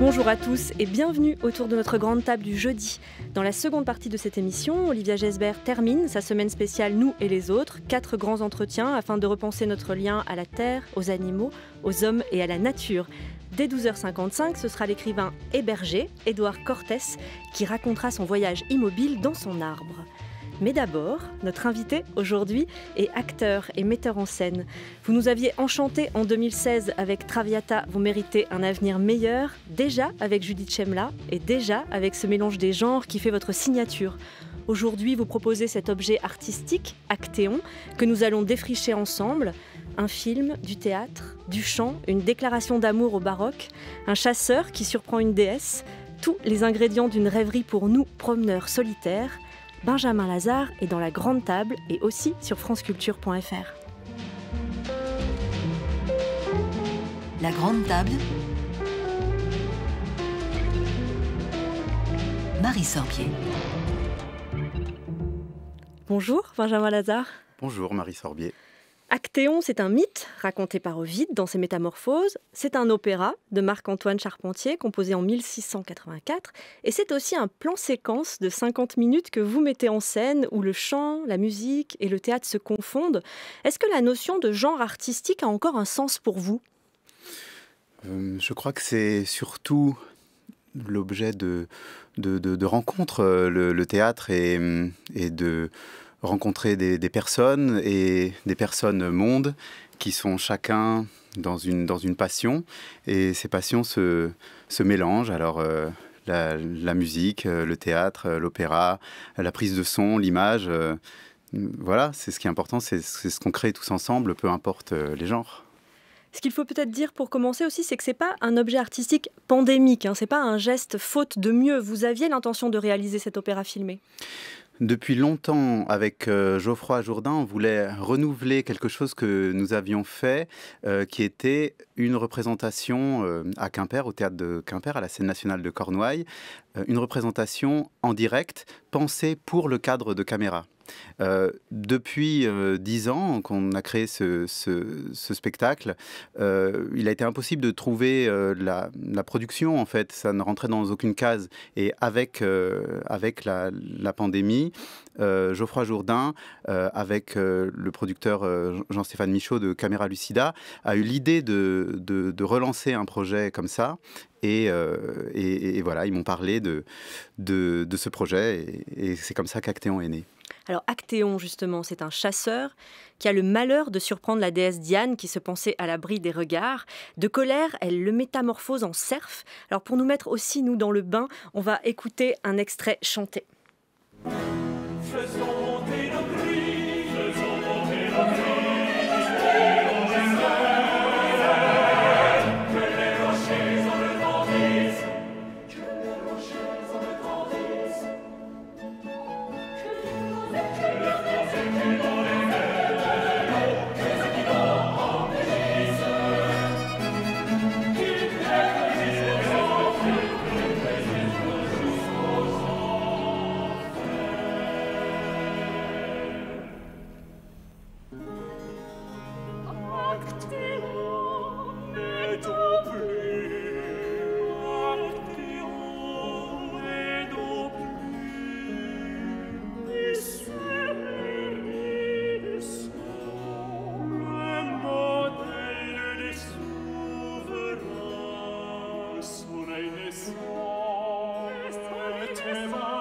Bonjour à tous et bienvenue autour de notre grande table du jeudi. Dans la seconde partie de cette émission, Olivia Gesbert termine sa semaine spéciale Nous et les autres, quatre grands entretiens afin de repenser notre lien à la terre, aux animaux, aux hommes et à la nature. Dès 12h55, ce sera l'écrivain hébergé, Édouard Cortès, qui racontera son voyage immobile dans son arbre. Mais d'abord, notre invité aujourd'hui est acteur et metteur en scène. Vous nous aviez enchanté en 2016 avec Traviata, vous méritez un avenir meilleur, déjà avec Judith Chemla et déjà avec ce mélange des genres qui fait votre signature. Aujourd'hui, vous proposez cet objet artistique, Actéon, que nous allons défricher ensemble. Un film, du théâtre, du chant, une déclaration d'amour au baroque, un chasseur qui surprend une déesse, tous les ingrédients d'une rêverie pour nous, promeneurs solitaires. Benjamin Lazare est dans la grande table et aussi sur franceculture.fr. La grande table. Marie Sorbier. Bonjour Benjamin Lazare. Bonjour Marie Sorbier. Actéon, c'est un mythe raconté par Ovide dans ses Métamorphoses. C'est un opéra de Marc-Antoine Charpentier composé en 1684. Et c'est aussi un plan séquence de 50 minutes que vous mettez en scène où le chant, la musique et le théâtre se confondent. Est-ce que la notion de genre artistique a encore un sens pour vous euh, Je crois que c'est surtout l'objet de de, rencontres, euh, le, théâtre, et de rencontrer des, personnes et des personnes monde qui sont chacun dans une, dans une passion et ces passions se, mélangent. Alors, euh, la, musique, euh, le théâtre, euh, l'opéra, la prise de son, l'image, voilà, c'est ce qui est important, c'est ce qu'on crée tous ensemble, peu importe les genres. Ce qu'il faut peut-être dire pour commencer aussi, c'est que ce n'est pas un objet artistique pandémique, hein, ce n'est pas un geste faute de mieux. Vous aviez l'intention de réaliser cet opéra filmé depuis longtemps, avec euh, Geoffroy Jourdain, on voulait renouveler quelque chose que nous avions fait, euh, qui était une représentation euh, à Quimper, au théâtre de Quimper, à la scène nationale de Cornouailles, une représentation en direct, pensée pour le cadre de caméra. Euh, depuis euh, dix ans qu'on a créé ce, spectacle, euh, il a été impossible de trouver la, production, en fait. Ça ne rentrait dans aucune case. Et avec, avec la, pandémie, Geoffroy Jourdain, avec le producteur Jean-Stéphane Michaud de Caméra Lucida, a eu l'idée de, relancer un projet comme ça. Et, et, voilà, ils m'ont parlé de, de, ce projet et, et c'est comme ça qu'Actéon est né. Alors Actéon, justement, c'est un chasseur qui a le malheur de surprendre la déesse Diane qui se pensait à l'abri des regards. De colère, elle le métamorphose en cerf. Alors pour nous mettre aussi, nous, dans le bain, on va écouter un extrait chanté. Sois, sois, sois, sois,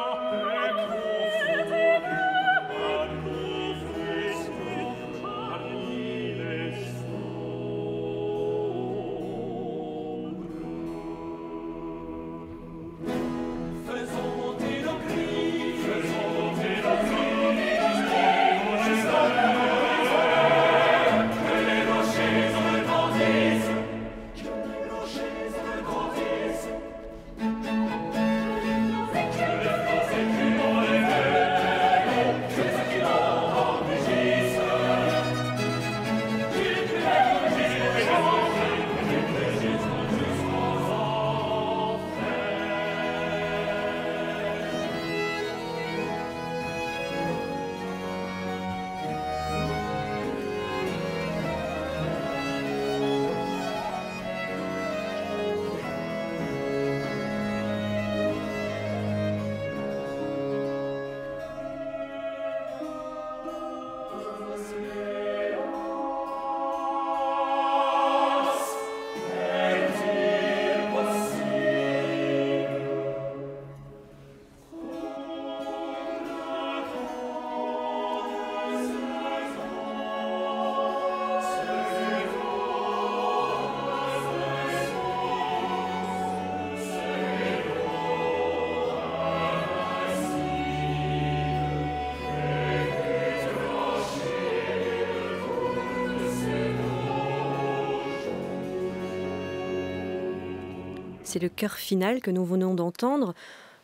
C'est le cœur final que nous venons d'entendre.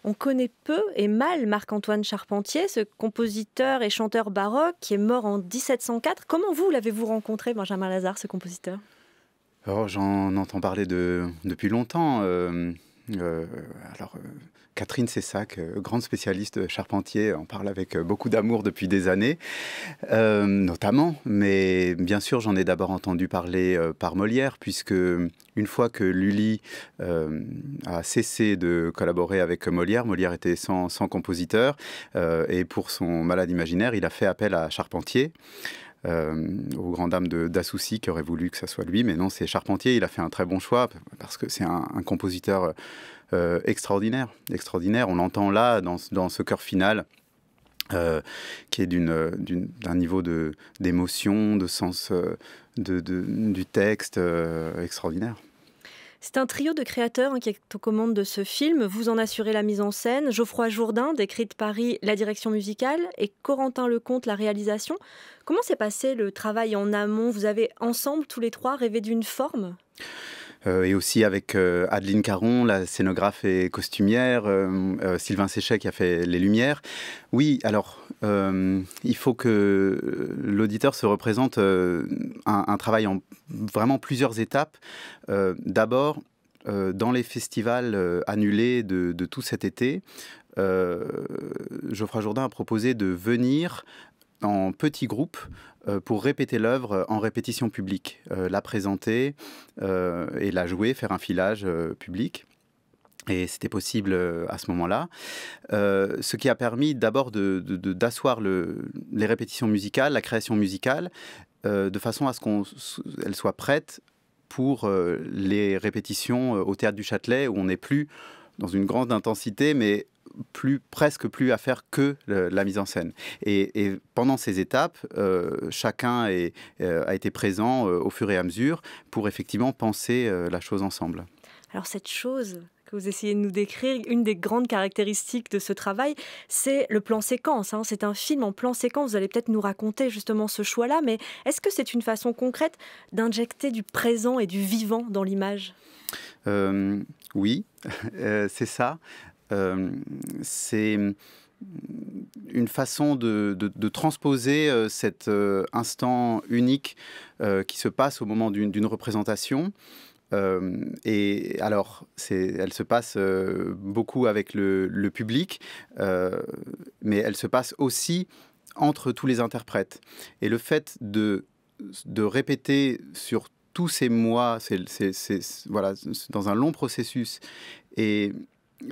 On connaît peu et mal Marc-Antoine Charpentier, ce compositeur et chanteur baroque qui est mort en 1704. Comment vous l'avez-vous rencontré, Benjamin Lazare, ce compositeur oh, J'en entends parler depuis longtemps. Euh, euh, alors, euh, Catherine Sessac, euh, grande spécialiste charpentier, en parle avec euh, beaucoup d'amour depuis des années, euh, notamment. Mais bien sûr, j'en ai d'abord entendu parler par Molière, puisque une fois que Lully a cessé de collaborer avec Molière, Molière était sans compositeur, et pour son malade imaginaire, il a fait appel à Charpentier. Euh, au grand dame d'Assouci qui aurait voulu que ça soit lui. Mais non, c'est Charpentier. Il a fait un très bon choix parce que c'est un, compositeur euh, extraordinaire. Extraordinaire. On l'entend là dans, ce cœur final. Euh, qui est d'un niveau d'émotion, de, sens du texte extraordinaire. C'est un trio de créateurs hein, qui est aux commandes de ce film. Vous en assurez la mise en scène. Geoffroy Jourdain, d'écrit de Paris, la direction musicale et Corentin Lecomte, la réalisation. Comment s'est passé le travail en amont Vous avez ensemble, tous les trois, rêvé d'une forme euh, et aussi avec euh, Adeline Caron, la scénographe et costumière, euh, Sylvain Séchet qui a fait les lumières. Oui, alors il faut que l'auditeur se représente un, travail en vraiment plusieurs étapes. D'abord, dans les festivals annulés de, de, tout cet été, Geoffroy Jourdain a proposé de venir en petits groupes euh, pour répéter l'œuvre en répétition publique, euh, la présenter euh, et la jouer, faire un filage public. Et c'était possible à ce moment-là. ce qui a permis d'abord d'asseoir le, les répétitions musicales, la création musicale, de façon à ce qu'elle soit prête pour les répétitions au théâtre du Châtelet, où on n'est plus dans une grande intensité, mais plus, presque plus à faire que la mise en scène. Et, pendant ces étapes, euh, chacun euh, a été présent euh, au fur et à mesure pour effectivement penser la chose ensemble. Alors cette chose que vous essayez de nous décrire, une des grandes caractéristiques de ce travail, c'est le plan séquence. Hein. C'est un film en plan séquence. Vous allez peut-être nous raconter justement ce choix-là, mais est-ce que c'est une façon concrète d'injecter du présent et du vivant dans l'image Oui, c'est ça. Euh, c'est hum, une façon de, transposer euh, cet euh, instant unique qui se passe au moment d'une représentation. et alors, elle se passe beaucoup avec le, public, mais elle se passe aussi entre tous les interprètes. Et le fait de, répéter sur tous ces mois, c'est voilà, dans un long processus, et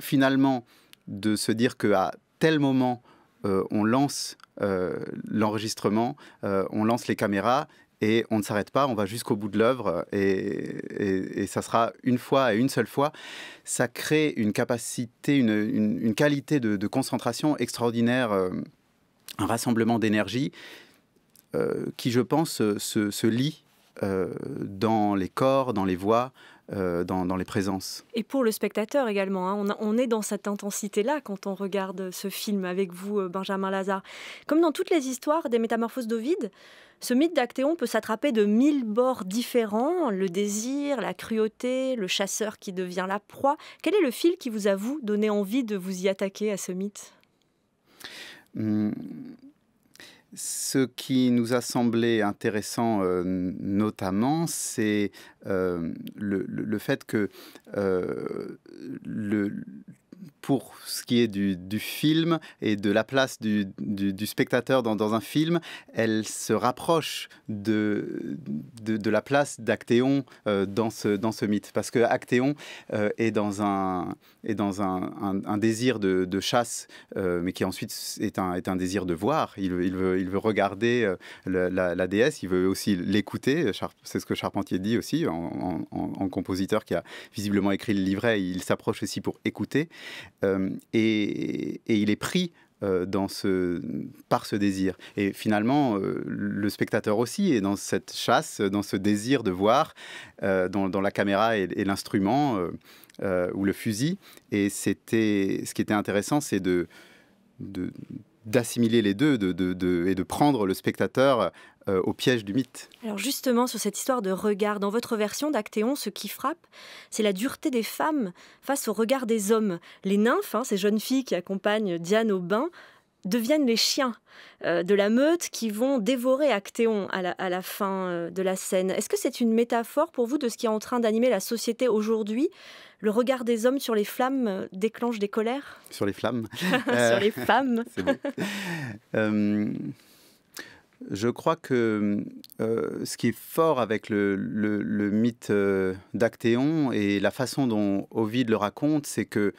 finalement de se dire qu'à tel moment, euh, on lance euh, l'enregistrement, euh, on lance les caméras et on ne s'arrête pas, on va jusqu'au bout de l'œuvre et, ça sera une fois et une seule fois. Ça crée une capacité, une, qualité de, concentration extraordinaire, un rassemblement d'énergie qui, je pense, se, se lie euh, dans les corps, dans les voix, euh, dans, les présences. Et pour le spectateur également, hein, on, est dans cette intensité-là quand on regarde ce film avec vous, euh, Benjamin Lazare. Comme dans toutes les histoires des métamorphoses d'Ovide, ce mythe d'Actéon peut s'attraper de mille bords différents, le désir, la cruauté, le chasseur qui devient la proie. Quel est le fil qui vous a, vous, donné envie de vous y attaquer à ce mythe hum, ce qui nous a semblé intéressant euh, notamment, c'est euh, le, fait que euh, le, pour ce qui est du, du, film et de la place du, du, spectateur dans, dans, un film, elle se rapproche de, de, de la place d'Actéon euh, dans, ce, dans ce mythe. Parce que Actéon euh, est dans un, est dans un, un, désir de, de chasse, euh, mais qui ensuite est un, est un désir de voir. Il, il, veut, il veut regarder la, la, déesse, il veut aussi l'écouter. C'est ce que Charpentier dit aussi, en, en compositeur qui a visiblement écrit le livret, il s'approche aussi pour écouter. Euh, et, il est pris euh, dans ce, par ce désir. Et finalement, euh, le spectateur aussi est dans cette chasse, dans ce désir de voir, dans, la caméra et, l'instrument ou le fusil. Et c'était, ce qui était intéressant, c'est de, de, d'assimiler les deux et de prendre le spectateur euh, au piège du mythe. Alors justement, sur cette histoire de regard, dans votre version d'Actéon, ce qui frappe, c'est la dureté des femmes face au regard des hommes. Les nymphes, hein, ces jeunes filles qui accompagnent Diane au bain, deviennent les chiens euh, de la meute qui vont dévorer Actéon à la, fin euh, de la scène. Est-ce que c'est une métaphore pour vous de ce qui est en train d'animer la société aujourd'hui Le regard des hommes sur les flammes euh, déclenche des colères Sur les flammes Sur les femmes Je crois que ce qui est fort avec le, le mythe d'Actéon et la façon dont Ovide le raconte, c'est que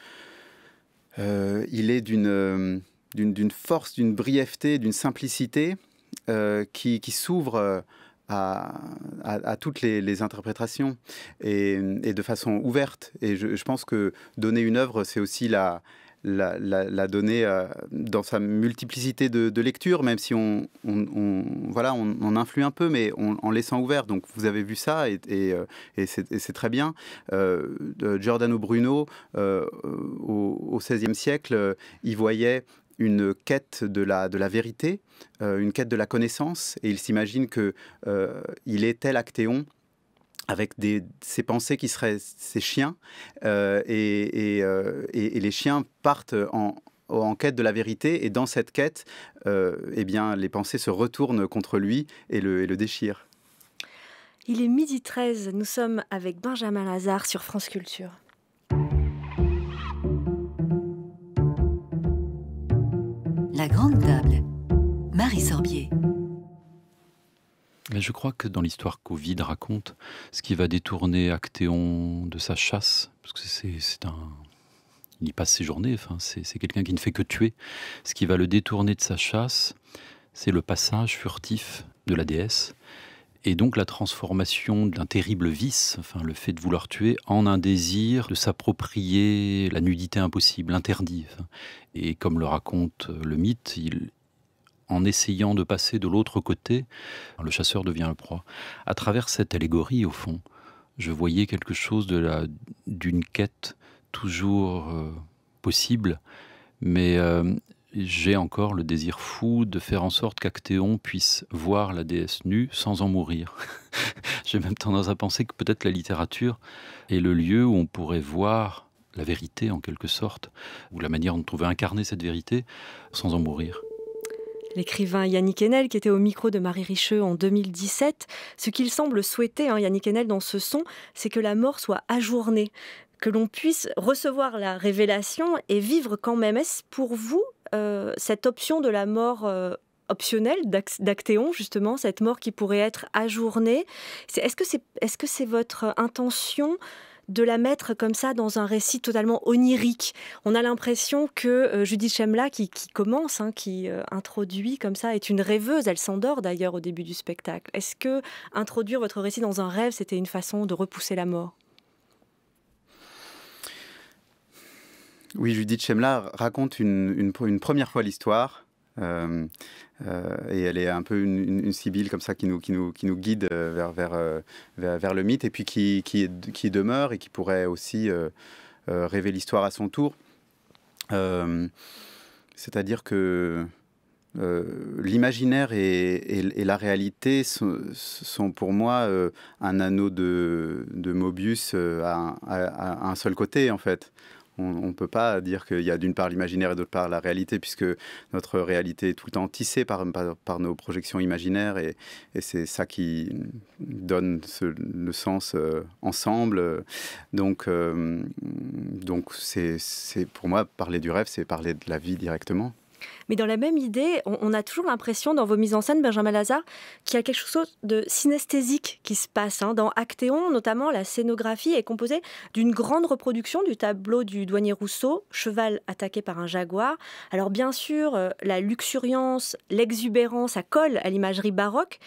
il est d'une d'une force, d'une brièveté, d'une simplicité euh, qui, s'ouvre euh, à, toutes les, interprétations et, de façon ouverte. Et je, pense que donner une œuvre, c'est aussi la, donner euh, dans sa multiplicité de, de lecture, même si on, on, on voilà, on, influe un peu, mais en laissant ouvert. Donc vous avez vu ça et, c'est très bien. Giordano Bruno, au, XVIe siècle, il voyait une quête de la, de la vérité, euh, une quête de la connaissance, et il s'imagine qu'il euh, il est tel Actéon avec ses pensées qui seraient ses chiens, euh, et, les chiens partent en, en quête de la vérité, et dans cette quête, eh bien, les pensées se retournent contre lui et le, le déchirent. Il est midi 13, nous sommes avec Benjamin Lazare sur France Culture. grande table. Marie Sorbier. je crois que dans l'histoire qu'Ovide raconte, ce qui va détourner Actéon de sa chasse, parce que c'est un. Il y passe ses journées, enfin, c'est quelqu'un qui ne fait que tuer. Ce qui va le détourner de sa chasse, c'est le passage furtif de la déesse et donc la transformation d'un terrible vice, enfin le fait de vouloir tuer, en un désir de s'approprier la nudité impossible, interdite. Et comme le raconte euh, le mythe, il, en essayant de passer de l'autre côté, le chasseur devient le proie. À travers cette allégorie, au fond, je voyais quelque chose de la d'une quête toujours euh, possible, mais euh, j'ai encore le désir fou de faire en sorte qu'Actéon puisse voir la déesse nue sans en mourir. j'ai même tendance à penser que peut-être la littérature est le lieu où on pourrait voir la vérité en quelque sorte, ou la manière dont on incarner cette vérité sans en mourir. L'écrivain Yannick Enel, qui était au micro de Marie Richeux en 2017, ce qu'il semble souhaiter, hein, Yannick Enel, dans ce son, c'est que la mort soit ajournée, que l'on puisse recevoir la révélation et vivre quand même. Est-ce pour vous euh, cette option de la mort euh, optionnelle d'Actéon, justement, cette mort qui pourrait être ajournée. Est-ce que c'est votre intention de la mettre comme ça dans un récit totalement onirique. On a l'impression que euh, Judith Chemla, qui, commence, hein, qui introduit comme ça, est une rêveuse. Elle s'endort d'ailleurs au début du spectacle. Est-ce que introduire votre récit dans un rêve, c'était une façon de repousser la mort Oui, Judith Chemla raconte une, première fois l'histoire. Euh, euh, et elle est un peu une, une, sibylle comme ça qui nous, guide euh, vers, le mythe et puis qui, demeure et qui pourrait aussi rêver l'histoire à son tour. C'est-à-dire que l'imaginaire et, la réalité sont, pour moi un anneau de, de Mobius à, un seul côté en fait. On ne peut pas dire qu'il y a d'une part l'imaginaire et d'autre part la réalité, puisque notre réalité est tout le temps tissée par, nos projections imaginaires, et, c'est ça qui donne ce, le sens euh, ensemble. Donc, euh, donc c'est, pour moi, parler du rêve, c'est parler de la vie directement. Mais dans la même idée, on, a toujours l'impression, dans vos mises en scène, Benjamin Lazare, qu'il y a quelque chose de synesthésique qui se passe. Hein. Dans Actéon, notamment, la scénographie est composée d'une grande reproduction du tableau du douanier Rousseau, cheval attaqué par un jaguar. Alors bien sûr, euh, la luxuriance, l'exubérance, ça colle à l'imagerie baroque,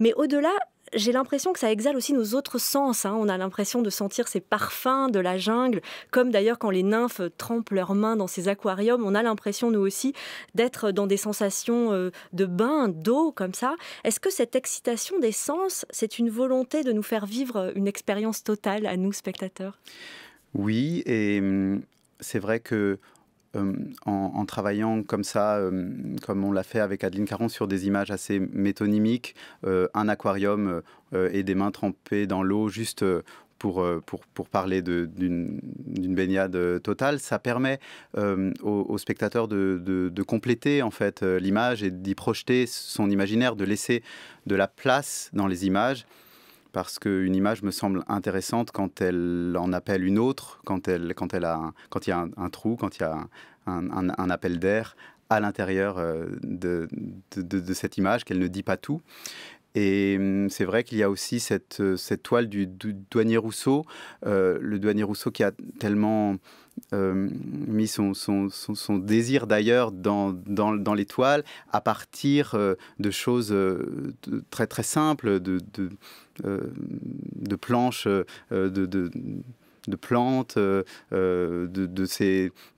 mais au-delà, j'ai l'impression que ça exhale aussi nos autres sens. Hein. On a l'impression de sentir ces parfums de la jungle, comme d'ailleurs quand les nymphes trempent leurs mains dans ces aquariums. On a l'impression, nous aussi, d'être dans des sensations euh, de bain, d'eau, comme ça. Est-ce que cette excitation des sens, c'est une volonté de nous faire vivre euh, une expérience totale à nous, spectateurs Oui, et hum, c'est vrai que euh, en, travaillant comme ça, euh, comme on l'a fait avec Adeline Caron, sur des images assez métonymiques, euh, un aquarium et des mains trempées dans l'eau, juste pour, parler d'une baignade totale, ça permet au aux, spectateurs de, de, compléter en fait l'image et d'y projeter son imaginaire, de laisser de la place dans les images parce qu'une image me semble intéressante quand elle en appelle une autre, quand elle, quand elle a, quand il y a un, trou, quand il y a un, appel d'air à l'intérieur euh, de, cette image, qu'elle ne dit pas tout. Et mmh, c'est vrai qu'il y a aussi cette, cette toile du, douanier Rousseau, le douanier Rousseau qui a tellement mis son, son, désir d'ailleurs dans, dans, dans l'étoile à partir de choses très très simples, de, de, de planches, de, de plantes, euh, euh, de,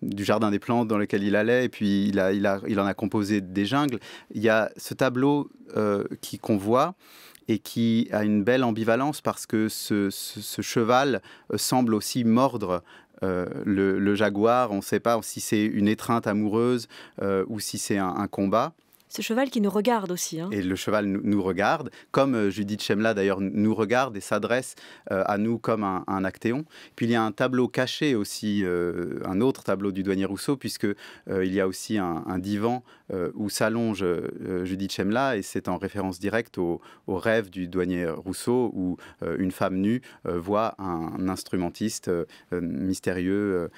du jardin des plantes dans lequel il allait, et puis il, en a composé des jungles. Il y a ce tableau euh, qui qu'on voit et qui a une belle ambivalence parce que ce, cheval semble aussi mordre le, jaguar. On ne sait pas si c'est une étreinte amoureuse ou si c'est un, combat ce cheval qui nous regarde aussi. Hein. Et le cheval nous regarde, comme euh, Judith Chemla d'ailleurs nous regarde et s'adresse euh, à nous comme un, un, actéon. Puis il y a un tableau caché aussi, euh, un autre tableau du douanier Rousseau, puisque il y a aussi un, divan où s'allonge Judith Chemla, et c'est en référence directe au, rêve du douanier Rousseau, où une femme nue voit un, instrumentiste mystérieux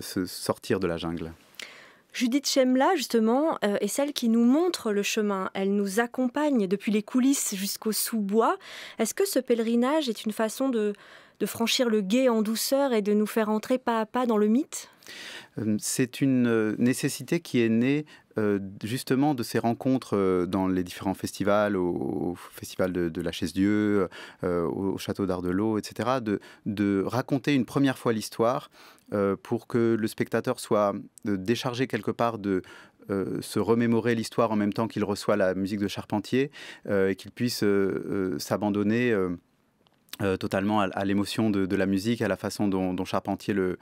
se sortir de la jungle. Judith Chemla, justement, euh, est celle qui nous montre le chemin. Elle nous accompagne depuis les coulisses jusqu'au sous-bois. Est-ce que ce pèlerinage est une façon de, de franchir le guet en douceur et de nous faire entrer pas à pas dans le mythe euh, c'est une euh, nécessité qui est née euh, justement de ces rencontres euh, dans les différents festivals, au, festival de, la Chaise-Dieu, euh, au château d'Ardelot, etc., de, raconter une première fois l'histoire pour que le spectateur soit déchargé quelque part de, se remémorer l'histoire en même temps qu'il reçoit la musique de Charpentier et qu'il puisse s'abandonner euh, totalement à, l'émotion de, la musique, à la façon dont, Charpentier le,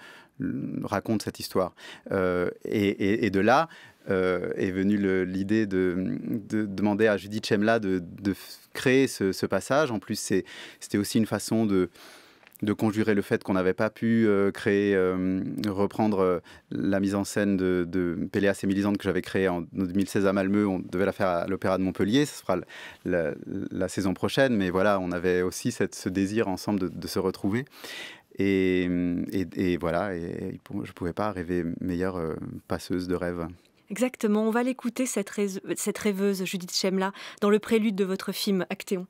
raconte cette histoire. Euh, et, de là euh, est venue l'idée de, demander à Judith Chemla de, créer ce, passage. En plus, c'était aussi une façon de de conjurer le fait qu'on n'avait pas pu euh, créer, euh, reprendre euh, la mise en scène de, de Péléas et Mélisande que j'avais créée en 2016 à Malmö. On devait la faire à l'Opéra de Montpellier. Ce sera la, saison prochaine. Mais voilà, on avait aussi cette, ce désir ensemble de, se retrouver. Et, voilà, je ne pouvais pas rêver meilleure passeuse de rêve. Exactement, on va l'écouter, cette, cette rêveuse Judith Chemla, dans le prélude de votre film Actéon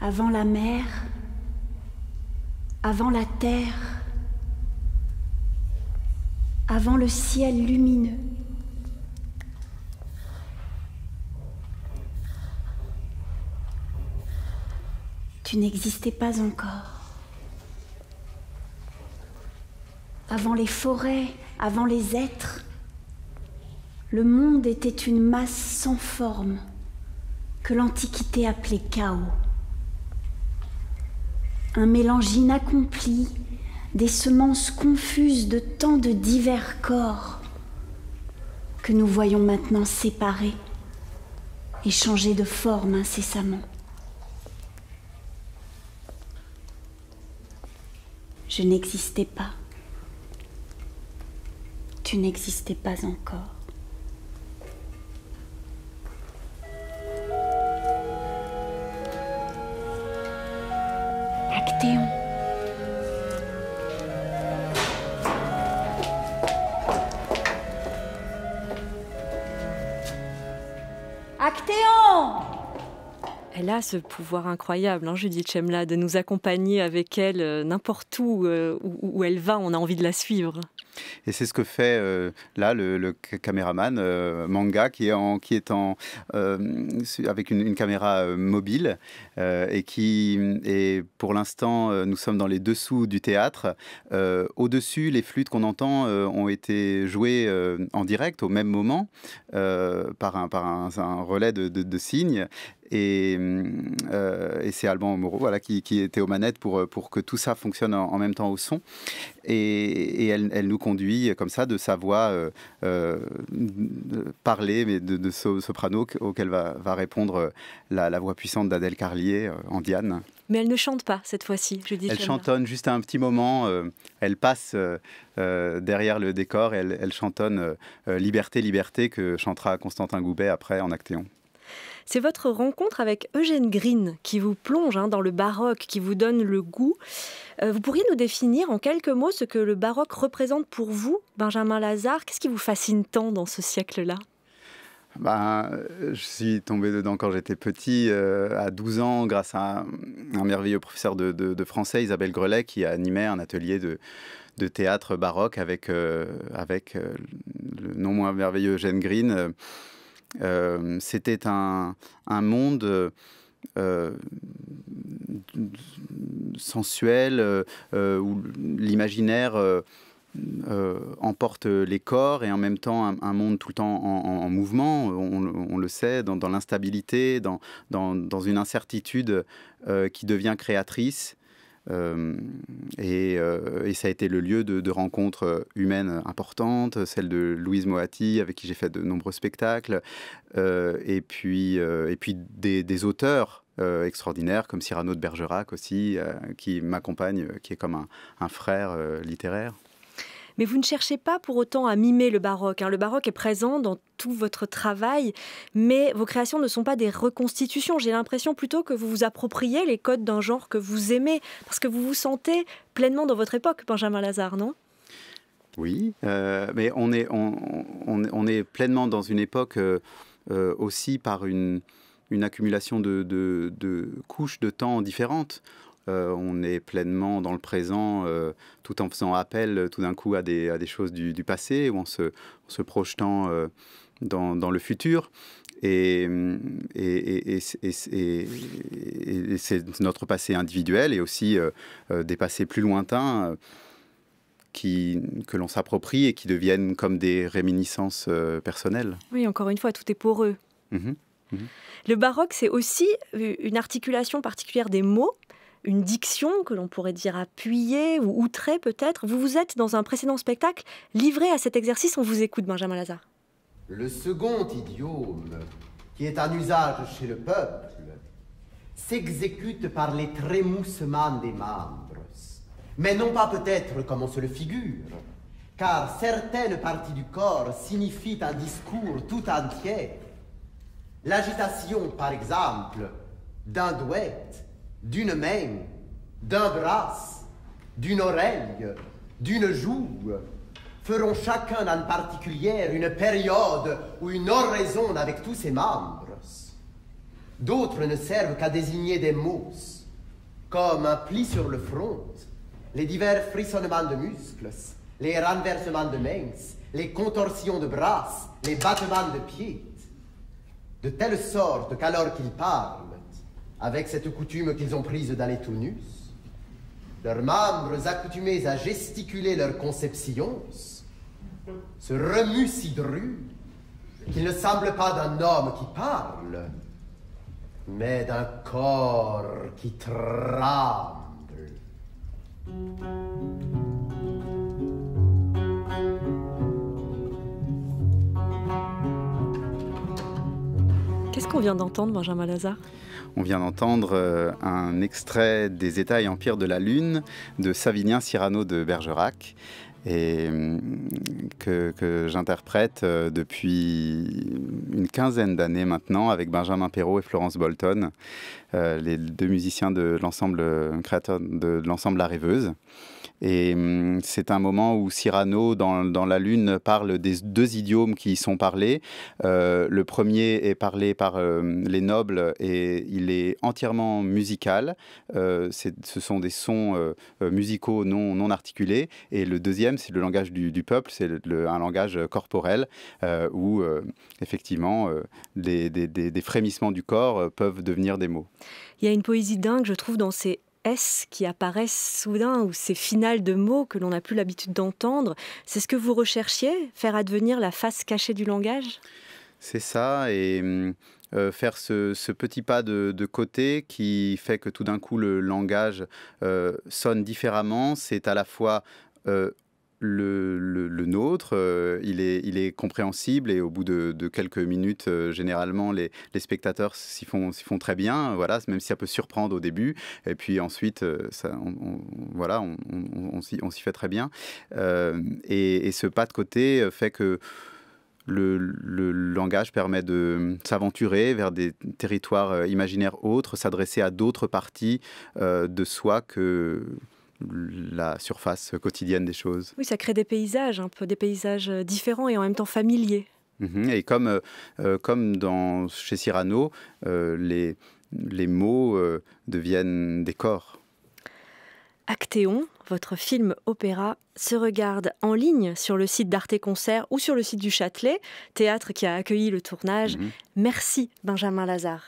avant la mer, avant la terre, avant le ciel lumineux. Tu n'existais pas encore. Avant les forêts, avant les êtres, le monde était une masse sans forme que l'Antiquité appelait chaos un mélange inaccompli, des semences confuses de tant de divers corps que nous voyons maintenant séparés et changer de forme incessamment. Je n'existais pas. Tu n'existais pas encore. Elle a ce pouvoir incroyable, hein, Judith Chemla, de nous accompagner avec elle euh, n'importe euh, où, où, elle va, on a envie de la suivre. Et c'est ce que fait euh, là le, caméraman manga qui est, en, avec une, caméra mobile et qui est pour l'instant, nous sommes dans les dessous du théâtre. Au-dessus, les flûtes qu'on entend ont été jouées en direct au même moment par, un, relais de, de, de signes euh, et, c'est Alban Moreau voilà, qui, était aux manettes pour, euh, pour que tout ça fonctionne en, même temps au son. Et, elle, nous conduit comme ça de sa voix euh, euh parler, mais de, soprano auquel va, va répondre la, voix puissante d'Adèle Carlier en Diane. Mais elle ne chante pas cette fois-ci, je dis. Elle chantonne juste un petit moment. elle passe derrière le décor. Et elle, elle chantonne Liberté, liberté que chantera Constantin Goubet après en Actéon. C'est votre rencontre avec Eugène Green qui vous plonge hein, dans le baroque, qui vous donne le goût. Euh, vous pourriez nous définir en quelques mots ce que le baroque représente pour vous, Benjamin Lazare Qu'est-ce qui vous fascine tant dans ce siècle-là ben, je suis tombé dedans quand j'étais petit, euh, à 12 ans, grâce à un, merveilleux professeur de, français, Isabelle Grelet, qui animait un atelier de, théâtre baroque avec, euh, le non moins merveilleux Eugène Green. Euh, c'était un, un, monde... Euh, sensuel euh, où l'imaginaire emporte les corps et en même temps un, monde tout le temps en, mouvement, on, le sait, dans, l'instabilité, dans, dans, une incertitude qui devient créatrice. Euh, euh, et, ça a été le lieu de, rencontres humaines importantes, celle de Louise Moati, avec qui j'ai fait de nombreux spectacles, euh, et puis, des, auteurs extraordinaires, comme Cyrano de Bergerac aussi, qui m'accompagne, qui est comme un frère littéraire. Mais vous ne cherchez pas pour autant à mimer le baroque. Hein. Le baroque est présent dans tout votre travail, mais vos créations ne sont pas des reconstitutions. J'ai l'impression plutôt que vous vous appropriez les codes d'un genre que vous aimez, parce que vous vous sentez pleinement dans votre époque, Benjamin Lazare, non Oui, euh, mais on est, pleinement dans une époque euh, euh, aussi par une, accumulation de couches de temps différentes. Euh, on est pleinement dans le présent euh, tout en faisant appel euh, tout d'un coup à des, choses du, passé ou en se, projetant dans, le futur. Et, c'est notre passé individuel et aussi des passés plus lointains que l'on s'approprie et qui deviennent comme des réminiscences personnelles. Oui, encore une fois, tout est pour eux. Mmh mmh le baroque, c'est aussi une articulation particulière des mots une diction que l'on pourrait dire appuyée ou outrée peut-être. Vous vous êtes, dans un précédent spectacle, livré à cet exercice. On vous écoute, Benjamin Lazare. Le second idiome, qui est en usage chez le peuple, s'exécute par les trémoussements des membres, mais non pas peut-être comme on se le figure, car certaines parties du corps signifient un discours tout entier. L'agitation, par exemple, d'un douette d'une main, d'un bras, d'une oreille, d'une joue, feront chacun en particulière une période ou une oraison avec tous ses membres. D'autres ne servent qu'à désigner des mots, comme un pli sur le front, les divers frissonnements de muscles, les renversements de mains, les contorsions de bras, les battements de pieds, de telle sorte qu'alors qu'ils parlent, avec cette coutume qu'ils ont prise d'aller tout nus, leurs membres accoutumés à gesticuler leurs conceptions, se remuent si drus qu'ils ne semblent pas d'un homme qui parle, mais d'un corps qui tremble. Qu'est-ce qu'on vient d'entendre, Benjamin Lazare on vient d'entendre euh, un extrait des États et empires de la Lune de Savinien Cyrano de Bergerac et mm, que, j'interprète euh, depuis une quinzaine d'années maintenant avec Benjamin Perrault et Florence Bolton, euh, les deux musiciens de l'ensemble de l'ensemble La Rêveuse. Et hum, c'est un moment où Cyrano, dans, dans, La Lune, parle des deux idiomes qui y sont parlés. Euh, le premier est parlé par hum, les nobles et il est entièrement musical. Euh, ce sont des sons euh, musicaux non, non articulés. Et le deuxième, c'est le langage du, du peuple, c'est un langage corporel où, effectivement, des, des, des frémissements du corps peuvent devenir des mots. Il y a une poésie dingue, je trouve, dans ces S qui apparaissent soudain ou ces finales de mots que l'on n'a plus l'habitude d'entendre. C'est ce que vous recherchiez, faire advenir la face cachée du langage C'est ça, et hum, euh, faire ce, petit pas de, côté qui fait que tout d'un coup le langage euh, sonne différemment. C'est à la fois euh, le, nôtre, euh, il, est, compréhensible et au bout de, quelques minutes, euh, généralement, les, spectateurs s'y font, très bien, voilà, même si ça peut surprendre au début. Et puis ensuite, euh, on, voilà, on, s'y fait très bien. Et, ce pas de côté fait que... Le, langage permet de s'aventurer vers des territoires imaginaires autres, s'adresser à d'autres parties de soi que, la surface quotidienne des choses. Oui, ça crée des paysages, un peu des paysages euh, différents et en même temps familiers. Mhm, et comme, euh, euh, comme dans, chez Cyrano, les, mots deviennent des corps. Actéon, votre film opéra, se regarde en ligne sur le site d'Arte Concert ou sur le site du Châtelet, théâtre qui a accueilli le tournage. Mhm. Merci Benjamin Lazare.